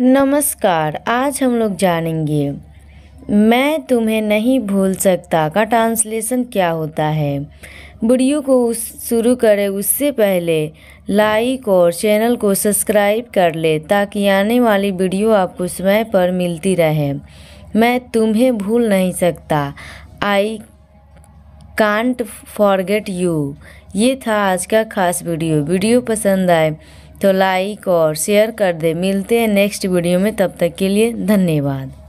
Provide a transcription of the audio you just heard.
नमस्कार आज हम लोग जानेंगे मैं तुम्हें नहीं भूल सकता का ट्रांसलेशन क्या होता है वीडियो को उस शुरू करें उससे पहले लाइक और चैनल को सब्सक्राइब कर ले ताकि आने वाली वीडियो आपको समय पर मिलती रहे मैं तुम्हें भूल नहीं सकता आई कांट फॉरगेट यू ये था आज का खास वीडियो वीडियो पसंद आए तो लाइक और शेयर कर दे मिलते हैं नेक्स्ट वीडियो में तब तक के लिए धन्यवाद